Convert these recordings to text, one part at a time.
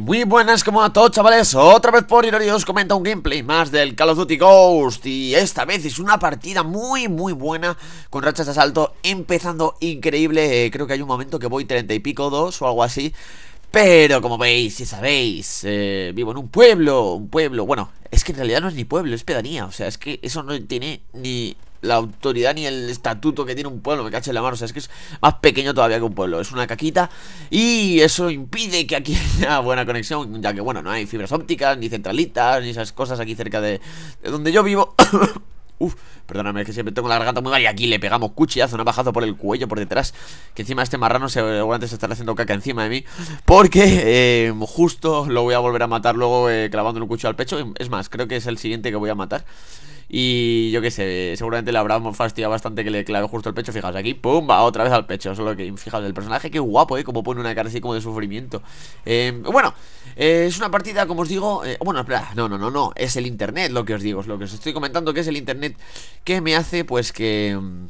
muy buenas como a todos chavales, otra vez por Irori comenta un gameplay más del Call of Duty Ghost Y esta vez es una partida muy muy buena con rachas de asalto empezando increíble eh, Creo que hay un momento que voy 30 y pico, dos o algo así pero como veis y sabéis, eh, vivo en un pueblo, un pueblo, bueno, es que en realidad no es ni pueblo, es pedanía, o sea, es que eso no tiene ni la autoridad ni el estatuto que tiene un pueblo, me caché la mano, o sea, es que es más pequeño todavía que un pueblo, es una caquita y eso impide que aquí haya buena conexión, ya que bueno, no hay fibras ópticas, ni centralitas, ni esas cosas aquí cerca de donde yo vivo. Uf, perdóname, es que siempre tengo la garganta muy mal y aquí le pegamos cuchillazo, ha bajado por el cuello, por detrás. Que encima este marrano seguramente se estará haciendo caca encima de mí. Porque eh, justo lo voy a volver a matar luego eh, clavando un cuchillo al pecho. Es más, creo que es el siguiente que voy a matar. Y yo qué sé, seguramente le habrá fastidiado bastante que le clave justo al pecho. Fijaos, aquí, pumba otra vez al pecho. Solo que, fijaos, el personaje, qué guapo, ¿eh? Como pone una cara así como de sufrimiento. Eh, bueno, eh, es una partida, como os digo, eh, bueno, no, no, no, no, es el internet lo que os digo, es lo que os estoy comentando, que es el internet que me hace, pues, que mm,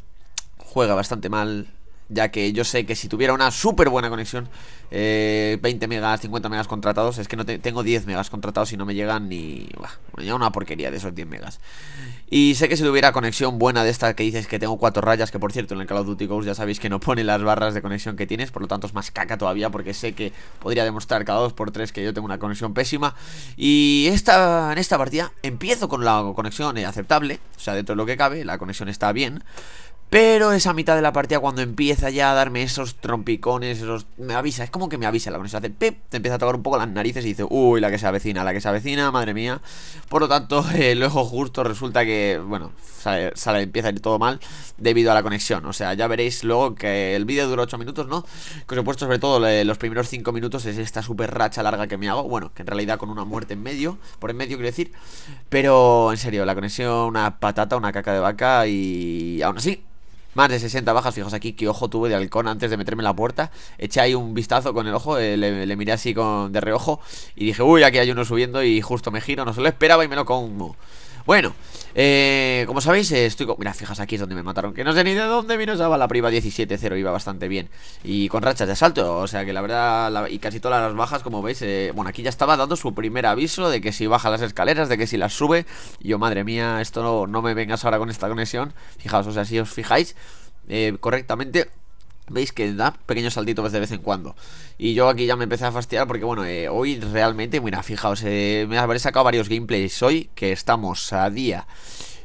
juega bastante mal ya que yo sé que si tuviera una súper buena conexión, 20 eh, megas, 50 megas contratados, es que no tengo 10 megas contratados y no me llegan ni... me llega una porquería de esos 10 megas. Y sé que si tuviera conexión buena de esta que dices que tengo cuatro rayas, que por cierto en el Call of Duty Ghost ya sabéis que no pone las barras de conexión que tienes, por lo tanto es más caca todavía porque sé que podría demostrar cada 2x3 que yo tengo una conexión pésima. Y esta, en esta partida empiezo con la conexión eh, aceptable, o sea, dentro de lo que cabe, la conexión está bien. Pero esa mitad de la partida, cuando empieza ya a darme esos trompicones, Me avisa, es como que me avisa, la conexión hace te empieza a tocar un poco las narices y dice, uy, la que se avecina, la que se avecina, madre mía. Por lo tanto, eh, luego justo resulta que, bueno, sale, empieza a ir todo mal debido a la conexión. O sea, ya veréis luego que el vídeo dura 8 minutos, ¿no? Que os he puesto sobre todo eh, los primeros 5 minutos, es esta super racha larga que me hago. Bueno, que en realidad con una muerte en medio, por en medio quiero decir. Pero en serio, la conexión, una patata, una caca de vaca y aún así. Más de 60 bajas, Fijos aquí que ojo tuve de halcón antes de meterme en la puerta Eché ahí un vistazo con el ojo, eh, le, le, miré así con, de reojo Y dije, uy, aquí hay uno subiendo y justo me giro, no se lo esperaba y me lo como bueno, eh, como sabéis, eh, estoy con... Mira, fijas, aquí es donde me mataron Que no sé ni de dónde vino esa la priva 17-0 Iba bastante bien Y con rachas de asalto O sea que la verdad Y casi todas las bajas, como veis eh, Bueno, aquí ya estaba dando su primer aviso De que si baja las escaleras De que si las sube Y yo, madre mía, esto no, no me vengas ahora con esta conexión Fijaos, o sea, si os fijáis Correctamente veis que da pequeños saltitos de vez en cuando. Y yo aquí ya me empecé a fastidiar porque, bueno, eh, hoy realmente, mira, fijaos, eh, me habré sacado varios gameplays hoy, que estamos a día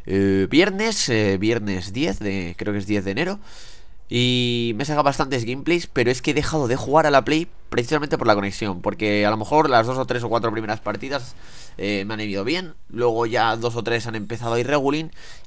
eh, viernes, viernes 10, de, creo que es 10 de enero. Y me he sacado bastantes gameplays, pero es que he dejado de jugar a la Play precisamente por la conexión, porque a lo mejor las dos o tres o cuatro primeras partidas eh, me han ido bien, luego ya dos o tres han empezado a ir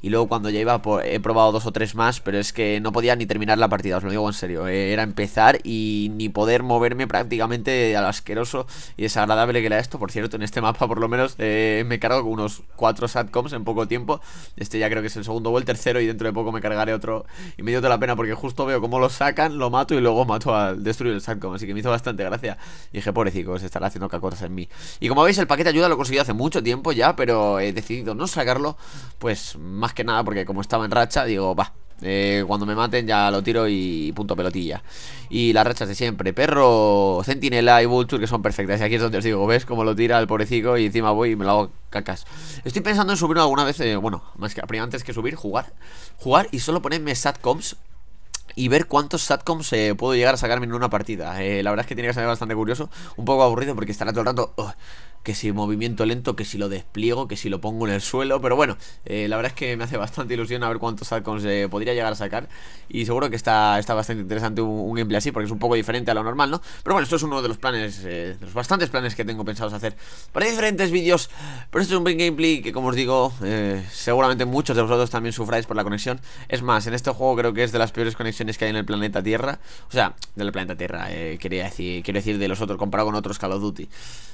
y luego cuando ya iba he probado dos o tres más, pero es que no podía ni terminar la partida, os lo digo en serio, eh, era empezar y ni poder moverme prácticamente Al asqueroso y desagradable que era esto, por cierto, en este mapa por lo menos eh, me cargo con unos cuatro satcoms en poco tiempo, este ya creo que es el segundo o el tercero y dentro de poco me cargaré otro y me dio toda la pena porque justo veo cómo lo sacan, lo mato y luego mato al destruir el satcom, así que me hizo bastante Gracias, gracia. Y dije, pobrecito, se estará haciendo cacotas en mí. Y como veis, el paquete de ayuda lo he conseguido hace mucho tiempo ya, pero he decidido no sacarlo, pues más que nada porque como estaba en racha, digo, va, eh, cuando me maten ya lo tiro y punto pelotilla. Y las rachas de siempre. Perro, centinela y vulture que son perfectas. Y aquí es donde os digo, ¿ves cómo lo tira el pobrecico Y encima voy y me lo hago cacas. Estoy pensando en subirlo alguna vez. Eh, bueno, más que antes que subir, jugar. Jugar y solo ponerme satcoms y ver cuántos satcoms eh, puedo llegar a sacarme en una partida. Eh, la verdad es que tiene que ser bastante curioso, un poco aburrido porque estará todo el rato que si movimiento lento, que si lo despliego, que si lo pongo en el suelo. Pero bueno, eh, la verdad es que me hace bastante ilusión a ver cuántos add eh, podría llegar a sacar. Y seguro que está, está bastante interesante un, gameplay así, porque es un poco diferente a lo normal, ¿no? Pero bueno, esto es uno de los planes, eh, los bastantes planes que tengo pensados hacer para diferentes vídeos. Pero esto es un buen gameplay que, como os digo, seguramente muchos de vosotros también sufráis por la conexión. Es más, en este juego creo que es de las peores conexiones que hay en el planeta Tierra. O sea, del planeta Tierra, quería decir, quiero decir de los otros, comparado con otros Call of Duty.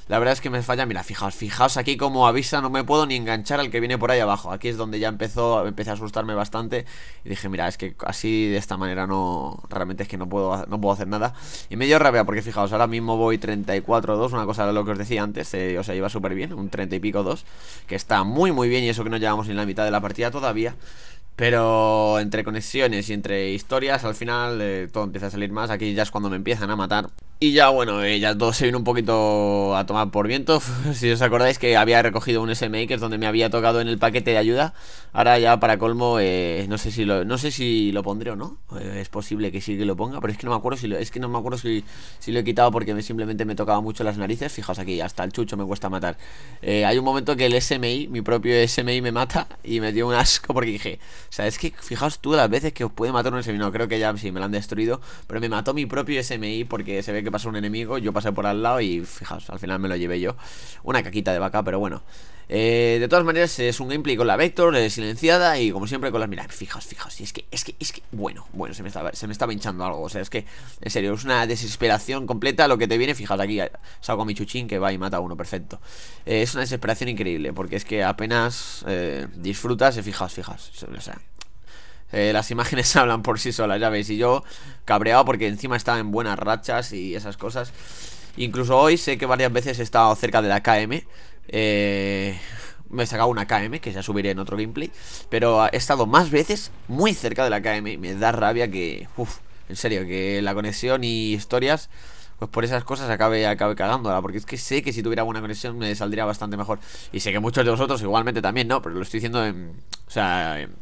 La verdad es que me falla Mira, fijaos, fijaos aquí como avisa, no me puedo ni enganchar al que viene por ahí abajo. Aquí es donde ya empezó, empecé a asustarme bastante. Y dije, mira, es que así de esta manera no. Realmente es que no puedo, no puedo hacer nada. Y me dio rabia porque fijaos, ahora mismo voy 34-2, una cosa de lo que os decía antes. Eh, o sea, iba súper bien, un 30 y pico 2. Que está muy, muy bien. Y eso que no llevamos ni la mitad de la partida todavía. Pero entre conexiones y entre historias, al final eh, todo empieza a salir más. Aquí ya es cuando me empiezan a matar. Y ya bueno, eh, ya todo se vino un poquito a tomar por viento. si os acordáis que había recogido un SMI que es donde me había tocado en el paquete de ayuda. Ahora ya para colmo, eh, no sé si lo, no sé si lo pondré o no. Eh, es posible que sí que lo ponga, pero es que no me acuerdo si lo, es que no me acuerdo si, si lo he quitado porque simplemente me tocaba mucho las narices. Fijaos aquí, hasta el chucho me cuesta matar. hay un momento que el SMI, mi propio SMI me mata y me dio un asco porque dije, o sea, es que fijaos tú las veces que os puede matar un SMI. No, creo que ya sí me lo han destruido, pero me mató mi propio SMI porque se ve que que pasó un enemigo, yo pasé por al lado y fijaos, al final me lo llevé yo. Una caquita de vaca, pero bueno. Eh, de todas maneras, es un gameplay con la Vector eh, silenciada y como siempre con las miras. fijas fijaos, y es que, es que, es que, bueno, bueno, se me, estaba, se me estaba hinchando algo. O sea, es que, en serio, es una desesperación completa lo que te viene. Fijaos, aquí Salgo a mi chuchín que va y mata a uno, perfecto. Eh, es una desesperación increíble porque es que apenas disfrutas, fijaos, fijas o sea, eh, las imágenes hablan por sí solas, ya veis. Y yo cabreado porque encima estaba en buenas rachas y esas cosas. Incluso hoy sé que varias veces he estado cerca de la KM. Eh, me he sacado una KM, que ya subiré en otro gameplay. Pero he estado más veces muy cerca de la KM. Y me da rabia que. Uf, en serio, que la conexión y historias. Pues por esas cosas acabe, acabe cagándola. Porque es que sé que si tuviera buena conexión me saldría bastante mejor. Y sé que muchos de vosotros igualmente también, ¿no? Pero lo estoy diciendo en. O sea. En,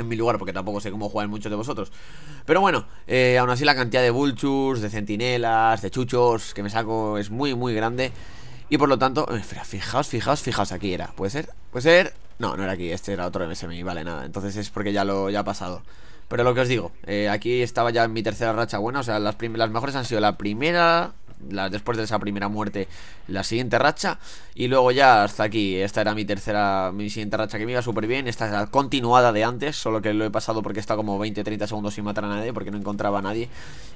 en mi lugar, porque tampoco sé cómo juegan muchos de vosotros. Pero bueno, eh, aún así la cantidad de vultures, de centinelas, de chuchos que me saco es muy, muy grande. Y por lo tanto, eh, fijaos, fijaos, fijaos, aquí era. ¿Puede ser? ¿Puede ser? No, no era aquí, este era otro MSMI, vale, nada. Entonces es porque ya lo ya ha pasado. Pero lo que os digo, eh, aquí estaba ya en mi tercera racha buena, o sea, las, las mejores han sido la primera, después de esa primera muerte, la siguiente racha. Y luego ya hasta aquí, esta era mi tercera, mi siguiente racha que me iba súper bien. Esta es la continuada de antes, solo que lo he pasado porque está como 20-30 segundos sin matar a nadie, porque no encontraba a nadie.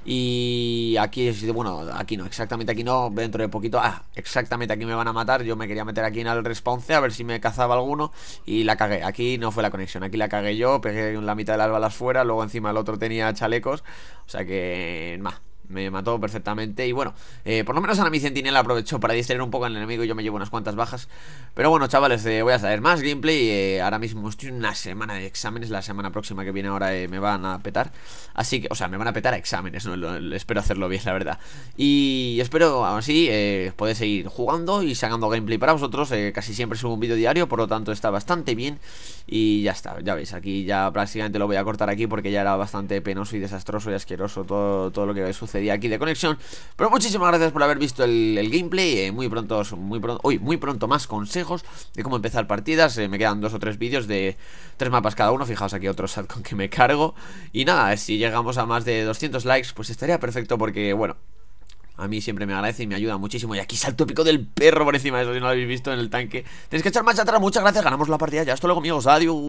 Y aquí, bueno, aquí no, exactamente aquí no, dentro de poquito, ah, exactamente aquí me van a matar. Yo me quería meter aquí en el response a ver si me cazaba alguno y la cagué. Aquí no fue la conexión, aquí la cagué yo, pegué la mitad de las balas fuera, luego encima el otro tenía chalecos, o sea que, más me mató perfectamente. Y bueno, eh, por lo menos ahora mi centinela aprovechó para distraer un poco al enemigo. Y yo me llevo unas cuantas bajas. Pero bueno, chavales, eh, voy a saber más gameplay. Eh, ahora mismo estoy en una semana de exámenes. La semana próxima que viene ahora me van a petar. Así que, o sea, me van a petar a exámenes. ¿no? espero hacerlo bien, la verdad. Y espero, aún así, Podéis seguir jugando y sacando gameplay para vosotros. casi siempre subo un vídeo diario, por lo tanto está bastante bien. Y ya está, ya veis, aquí ya prácticamente lo voy a cortar aquí porque ya era bastante penoso y desastroso y asqueroso todo, todo lo que había sucedido día aquí de conexión. Pero muchísimas gracias por haber visto el, gameplay. Eh, muy pronto, muy pronto, hoy muy pronto más consejos de cómo empezar partidas. Eh, me quedan dos o tres vídeos de tres mapas cada uno. Fijaos aquí otro sad con que me cargo. Y nada, eh, si llegamos a más de 200 likes, pues estaría perfecto porque, bueno, a mí siempre me agradece y me ayuda muchísimo. Y aquí salto pico del perro por encima de eso, si no lo habéis visto en el tanque. Tenéis que echar marcha atrás. Muchas gracias, ganamos la partida ya. Hasta luego, amigos. Adiós.